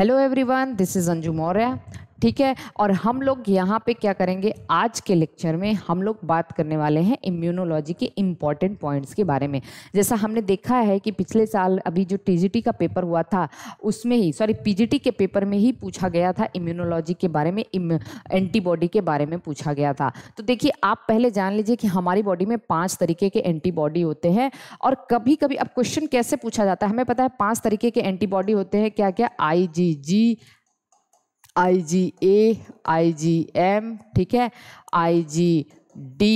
Hello everyone, this is Anju Maurya. ठीक है और हम लोग यहाँ पे क्या करेंगे आज के लेक्चर में हम लोग बात करने वाले हैं इम्यूनोलॉजी के इम्पॉर्टेंट पॉइंट्स के बारे में जैसा हमने देखा है कि पिछले साल अभी जो टीजीटी का पेपर हुआ था उसमें ही सॉरी पीजीटी के पेपर में ही पूछा गया था इम्यूनोलॉजी के बारे में एंटीबॉडी के बारे में पूछा गया था तो देखिए आप पहले जान लीजिए कि हमारी बॉडी में पाँच तरीके के एंटीबॉडी होते हैं और कभी कभी अब क्वेश्चन कैसे पूछा जाता है हमें पता है पाँच तरीके के एंटीबॉडी होते हैं क्या क्या आई जी जी आई जी ए आई जी एम ठीक है आई जी डी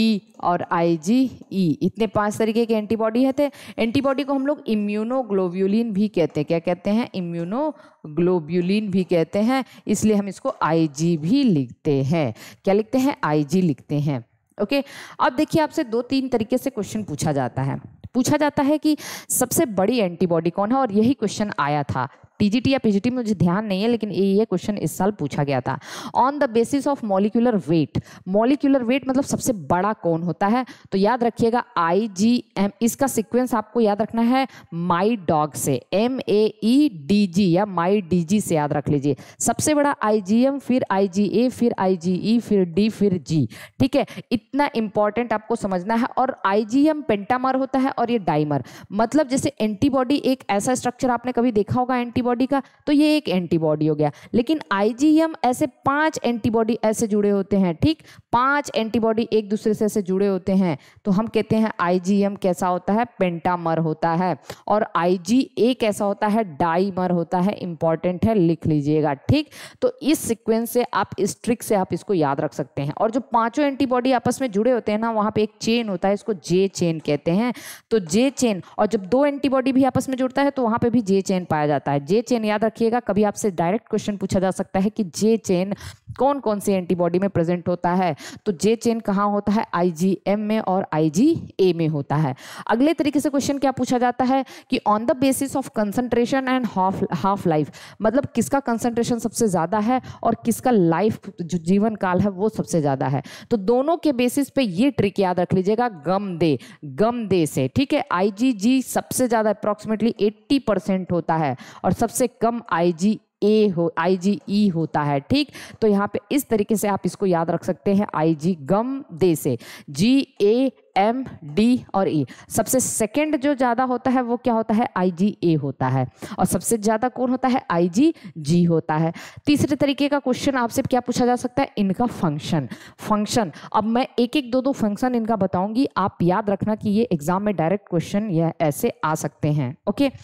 और आई जी ई इतने पांच तरीके के एंटीबॉडी है थे एंटीबॉडी को हम लोग इम्यूनोग्लोब्यूलिन भी कहते हैं क्या कहते हैं इम्यूनोग्लोब्यूलिन भी कहते हैं इसलिए हम इसको आई जी भी लिखते हैं क्या लिखते हैं आई जी लिखते हैं ओके अब देखिए आपसे दो तीन तरीके से क्वेश्चन पूछा जाता है पूछा जाता है कि सबसे बड़ी एंटीबॉडी कौन है और यही क्वेश्चन आया था टीजीटी या पीजीटी में मुझे ध्यान नहीं है लेकिन ये क्वेश्चन इस साल पूछा गया था on the basis of molecular weight molecular weight मतलब सबसे बड़ा कौन होता है तो याद रखिएगा आई जी एम इसका सिक्वेंस आपको याद रखना है माई डॉग से M A E D G या माई डी जी से याद रख लीजिए सबसे बड़ा आई जी एम फिर आई जी ए फिर आई जी ई फिर डी फिर जी ठीक है इतना इंपॉर्टेंट आपको समझना है और आई जी एम पेंटामर होता है और ये डाइमर मतलब जैसे एंटीबॉडी एक ऐसा स्ट्रक्चर आपने कभी देखा होगा एंटीबॉडी एंटीबॉडी का तो ये एक एंटीबॉडी हो गया लेकिन आईजीएम ऐसे पांच एंटीबॉडी ऐसे जुड़े होते हैं ठीक पांच एंटीबॉडी एक दूसरे से ऐसे जुड़े होते हैं तो हम कहते हैं आईजीएम कैसा होता है पेंटामर होता है और आईजीए कैसा होता है डाईमर होता है इंपॉर्टेंट है लिख लीजिएगा ठीक तो इस सिक्वेंस से आप इस ट्रिक से आप इसको याद रख सकते हैं और जो पांचों एंटीबॉडी आपस में जुड़े होते हैं ना वहां पर एक चेन होता है इसको जे चेन कहते हैं तो जे चेन और जब दो एंटीबॉडी भी आपस में जुड़ता है तो वहां पे भी जे चेन पाया जाता है जे चेन याद रखिएगा कभी आपसे डायरेक्ट क्वेश्चन पूछा जा सकता है कि जे चेन कौन कौन सी एंटीबॉडी में प्रेजेंट होता है तो जे चेन कहाँ होता है आईजीएम में और आईजीए में होता है अगले तरीके से क्वेश्चन क्या पूछा जाता है कि on the basis of concentration and half half life मतलब किसका कंसंट्रेशन सबसे ज़्यादा है और किसका लाइफ जो जीवन काल है वो सबसे ज़्यादा है तो दोनों के बेसिस पे ये ट्रिक याद रख लीजिएगा गम दे गम दे से ठीक है आईजीजी सबसे ज़्यादा अप्रॉक्सीमेटली 80 परसेंट होता है और सबसे कम आई ए हो आई जी ई होता है ठीक तो यहाँ पे इस तरीके से आप इसको याद रख सकते हैं आई जी गम दे से जी ए एम डी और ई e. सबसे सेकेंड जो ज़्यादा होता है वो क्या होता है आई जी ए होता है और सबसे ज़्यादा कौन होता है आई जी जी होता है तीसरे तरीके का क्वेश्चन आपसे क्या पूछा जा सकता है इनका फंक्शन फंक्शन अब मैं एक एक दो दो फंक्शन इनका बताऊंगी आप याद रखना कि ये एग्जाम में डायरेक्ट क्वेश्चन यह ऐसे आ सकते हैं ओके okay?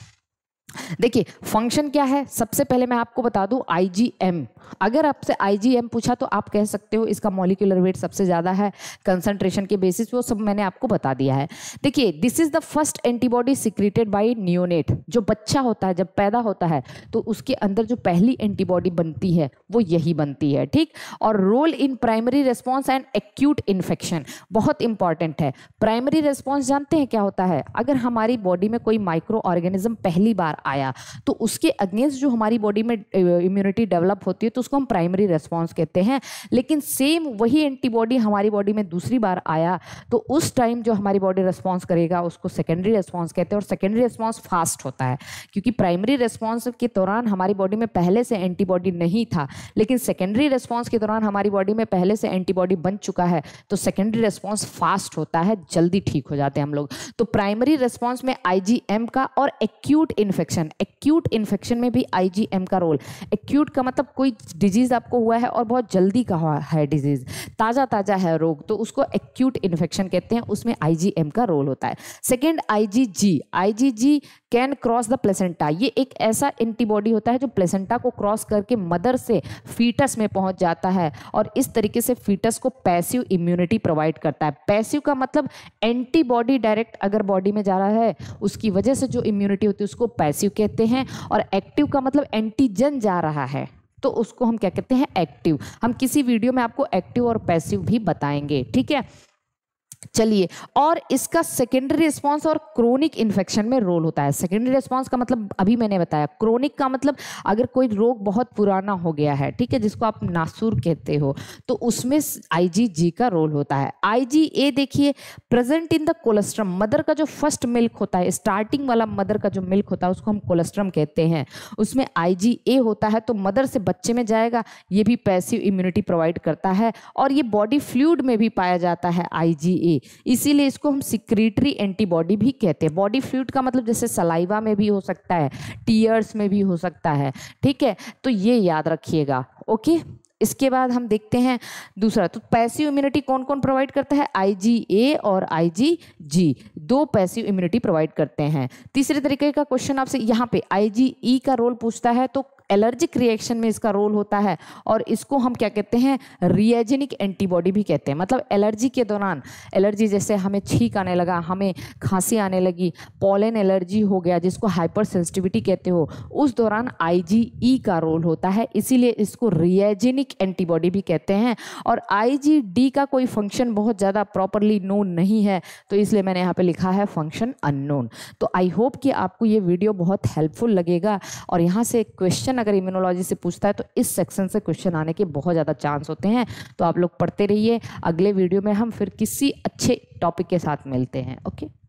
देखिए फंक्शन क्या है सबसे पहले मैं आपको बता दूं आईजीएम अगर आपसे आईजीएम पूछा तो आप कह सकते हो इसका मॉलिकुलर वेट सबसे ज़्यादा है कंसंट्रेशन के बेसिस वो सब मैंने आपको बता दिया है देखिए this is the first antibody secreted by neonate जो बच्चा होता है जब पैदा होता है तो उसके अंदर जो पहली एंटीबॉडी बनती है वो यही बनती है ठीक और role in primary response and acute infection बहुत इंपॉर्टेंट है प्राइमरी रेस्पॉन्स जानते हैं क्या होता है अगर हमारी बॉडी में कोई माइक्रो ऑर्गेनिज्म पहली बार आया तो उसके अगेंस्ट जो हमारी बॉडी में इम्यूनिटी डेवलप होती है तो उसको हम प्राइमरी रेस्पॉन्स कहते हैं लेकिन सेम वही एंटीबॉडी हमारी बॉडी में दूसरी बार आया तो उस टाइम जो हमारी बॉडी रेस्पॉन्स करेगा उसको सेकेंडरी रेस्पॉन्स कहते हैं और सेकेंडरी रेस्पॉन्स फास्ट होता है क्योंकि प्राइमरी रेस्पॉन्स के दौरान हमारी बॉडी में पहले से एंटीबॉडी नहीं था लेकिन सेकेंडरी रेस्पॉन्स के दौरान हमारी बॉडी में पहले से एंटीबॉडी बन चुका है तो सेकेंडरी रेस्पॉन्स फास्ट होता है जल्दी ठीक हो जाते हैं हम लोग तो प्राइमरी रेस्पॉन्स में आई का और acute infection infection acute infection में भी आईजीएम का रोल एक्यूट का मतलब कोई डिजीज़ आपको हुआ है और बहुत जल्दी का है डिजीज़ ताज़ा ताज़ा है रोग तो उसको एक्यूट इन्फेक्शन कहते हैं उसमें आईजीएम का रोल होता है second IgG IgG can cross the placenta ये एक ऐसा एंटीबॉडी होता है जो प्लेसेंटा को क्रॉस करके मदर से फीटस में पहुंच जाता है और इस तरीके से फीटस को पैसिव इम्यूनिटी प्रोवाइड करता है पैसिव का मतलब एंटीबॉडी डायरेक्ट अगर बॉडी में जा रहा है उसकी वजह से जो इम्यूनिटी होती है उसको पैसिव पैसिव कहते हैं और एक्टिव का मतलब एंटीजन जा रहा है तो उसको हम क्या कहते हैं एक्टिव हम किसी वीडियो में आपको एक्टिव और पैसिव भी बताएंगे ठीक है चलिए और इसका सेकेंडरी रिस्पॉन्स और क्रोनिक इन्फेक्शन में रोल होता है सेकेंडरी रिस्पॉन्स का मतलब अभी मैंने बताया क्रोनिक का मतलब अगर कोई रोग बहुत पुराना हो गया है ठीक है जिसको आप नासूर कहते हो तो उसमें आईजीजी का रोल होता है आईजीए देखिए present in the colostrum mother का जो फर्स्ट मिल्क होता है स्टार्टिंग वाला मदर का जो मिल्क होता है उसको हम कोलेस्ट्रम कहते हैं उसमें आई होता है तो मदर से बच्चे में जाएगा ये भी पैसिव इम्यूनिटी प्रोवाइड करता है और ये बॉडी फ्लूड में भी पाया जाता है आई ए इसीलिए इसको हम सिक्रेटरी एंटीबॉडी भी कहते हैं बॉडी फ्लूड का मतलब जैसे सलाइवा में भी हो सकता है टीयर्स में भी हो सकता है ठीक है तो ये याद रखिएगा ओके इसके बाद हम देखते हैं दूसरा तो पैसिव इम्यूनिटी कौन कौन प्रोवाइड करता है आईजीए और आईजीजी दो पैसिव इम्यूनिटी प्रोवाइड करते हैं तीसरे तरीके का क्वेश्चन आपसे यहाँ पे आईजीई e का रोल पूछता है तो एलर्जिक रिएक्शन में इसका रोल होता है और इसको हम क्या कहते हैं रिएजेनिक एंटीबॉडी भी कहते हैं मतलब एलर्जी के दौरान एलर्जी जैसे हमें छींक आने लगा हमें खांसी आने लगी पॉलन एलर्जी हो गया जिसको हाइपर सेंसिटिविटी कहते हो उस दौरान आई e का रोल होता है इसीलिए इसको रिएजेनिक एंटीबॉडी भी कहते हैं और आई का कोई फंक्शन बहुत ज़्यादा प्रॉपरली नोन नहीं है तो इसलिए मैंने यहाँ पर लिखा है फंक्शन अननोन तो आई होप कि आपको ये वीडियो बहुत हेल्पफुल लगेगा और यहाँ से एक क्वेश्चन क्वेश्चन अगर इम्यूनोलॉजी से पूछता है तो इस सेक्शन से क्वेश्चन आने के बहुत ज़्यादा चांस होते हैं तो आप लोग पढ़ते रहिए अगले वीडियो में हम फिर किसी अच्छे टॉपिक के साथ मिलते हैं ओके